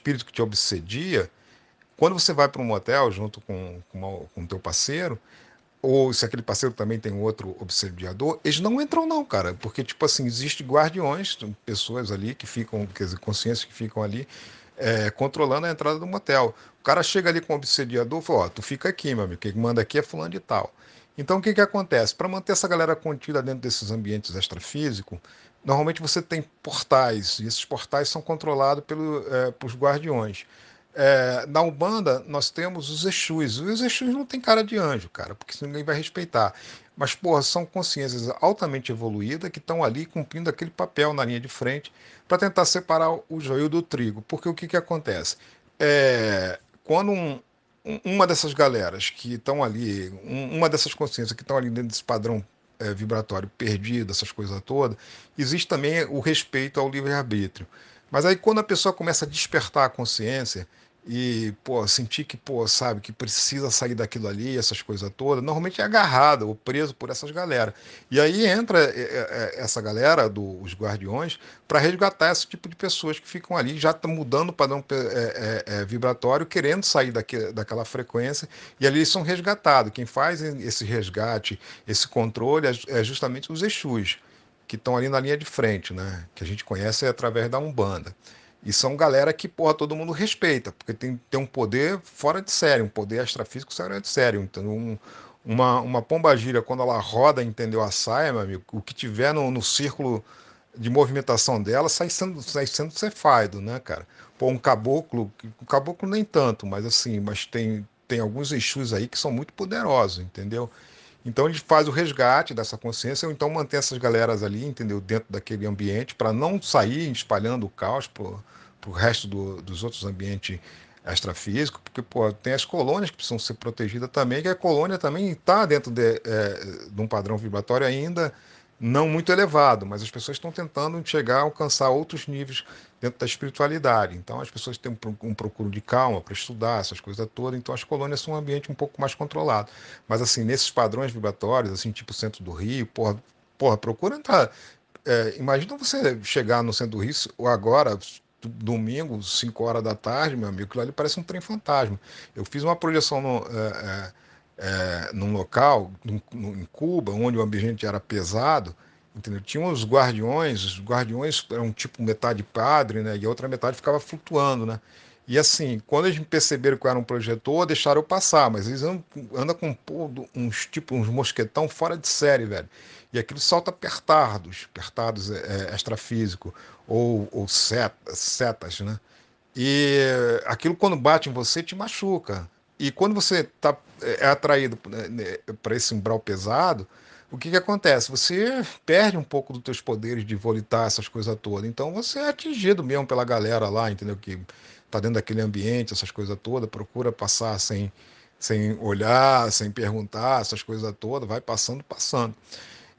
espírito que te obsedia, quando você vai para um motel junto com o com teu parceiro, ou se aquele parceiro também tem outro obsediador, eles não entram não, cara, porque tipo assim, existe guardiões, pessoas ali que ficam, quer dizer, consciências que ficam ali é, controlando a entrada do motel. O cara chega ali com o obsediador, fala, ó, tu fica aqui, meu amigo, que manda aqui é fulano de tal. Então o que que acontece? Para manter essa galera contida dentro desses ambientes extrafísicos, normalmente você tem portais, e esses portais são controlados pelo, é, pelos guardiões. É, na Umbanda, nós temos os Exus. Os Exus não tem cara de anjo, cara, porque ninguém vai respeitar. Mas, porra, são consciências altamente evoluídas que estão ali cumprindo aquele papel na linha de frente para tentar separar o joio do trigo. Porque o que, que acontece? É, quando um, um, uma dessas galeras que estão ali, um, uma dessas consciências que estão ali dentro desse padrão é, vibratório perdido, essas coisas todas, existe também o respeito ao livre-arbítrio. Mas aí, quando a pessoa começa a despertar a consciência e, pô, sentir que, pô, sabe, que precisa sair daquilo ali, essas coisas todas, normalmente é agarrado ou preso por essas galera. E aí entra eh, eh, eh, essa galera dos do, guardiões para resgatar esse tipo de pessoas que ficam ali, já tá mudando o padrão é, é, é, vibratório, querendo sair daquela frequência, e ali eles são resgatados. Quem faz esse resgate, esse controle, é, é justamente os Exus, que estão ali na linha de frente, né? que a gente conhece através da Umbanda. E são galera que, porra, todo mundo respeita, porque tem, tem um poder fora de série, um poder extrafísico fora de série. Então, um, uma, uma pombagira, quando ela roda, entendeu, a saia, meu amigo, o que tiver no, no círculo de movimentação dela sai sendo, sai sendo cefaido, né, cara? Pô, um caboclo, um caboclo nem tanto, mas assim, mas tem, tem alguns eixos aí que são muito poderosos, entendeu? Então ele faz o resgate dessa consciência, ou então mantém essas galeras ali, entendeu, dentro daquele ambiente, para não sair espalhando o caos para o resto do, dos outros ambientes extrafísicos, porque pô, tem as colônias que precisam ser protegidas também, que a colônia também está dentro de, é, de um padrão vibratório ainda não muito elevado, mas as pessoas estão tentando chegar a alcançar outros níveis dentro da espiritualidade. Então as pessoas têm um procuro de calma para estudar essas coisas todas. Então as colônias são um ambiente um pouco mais controlado. Mas assim, nesses padrões vibratórios, assim, tipo centro do Rio, porra, porra procura entrar. É, imagina você chegar no centro do Rio agora, domingo, 5 horas da tarde, meu amigo, aquilo ali parece um trem fantasma. Eu fiz uma projeção no. É, é, é, num local, num, num, em Cuba, onde o ambiente era pesado, entendeu? Tinha os guardiões, os guardiões eram tipo metade padre, né? E a outra metade ficava flutuando, né? E assim, quando eles perceberam que eu era um projetor, deixaram eu passar, mas eles andam, com um, uns tipo uns mosquetão fora de série, velho. E aquilo solta apertados, apertados é, é, extrafísico, ou, ou setas, né? E aquilo quando bate em você te machuca. E quando você tá, é, é atraído né, né, para esse umbral pesado, o que, que acontece? Você perde um pouco dos teus poderes de volitar essas coisas todas. Então você é atingido mesmo pela galera lá, entendeu? Que está dentro daquele ambiente, essas coisas todas, procura passar sem, sem olhar, sem perguntar, essas coisas todas, vai passando, passando.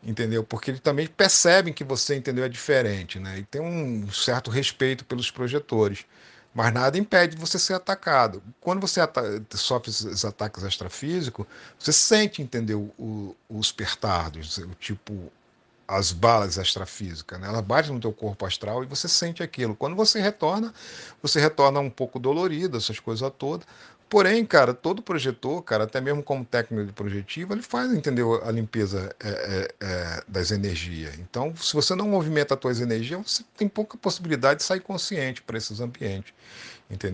Entendeu? Porque eles também percebem que você, entendeu, é diferente, né? E tem um certo respeito pelos projetores. Mas nada impede você ser atacado. Quando você ata sofre esses ataques extrafísicos, você sente, entendeu, o, os pertardos, o tipo as balas astrafísicas, né? ela bate no teu corpo astral e você sente aquilo. Quando você retorna, você retorna um pouco dolorido, essas coisas todas. Porém, cara, todo projetor, cara, até mesmo como técnico de projetiva, ele faz, entendeu, a limpeza é, é, é, das energias. Então, se você não movimenta as tuas energias, você tem pouca possibilidade de sair consciente para esses ambientes, entendeu?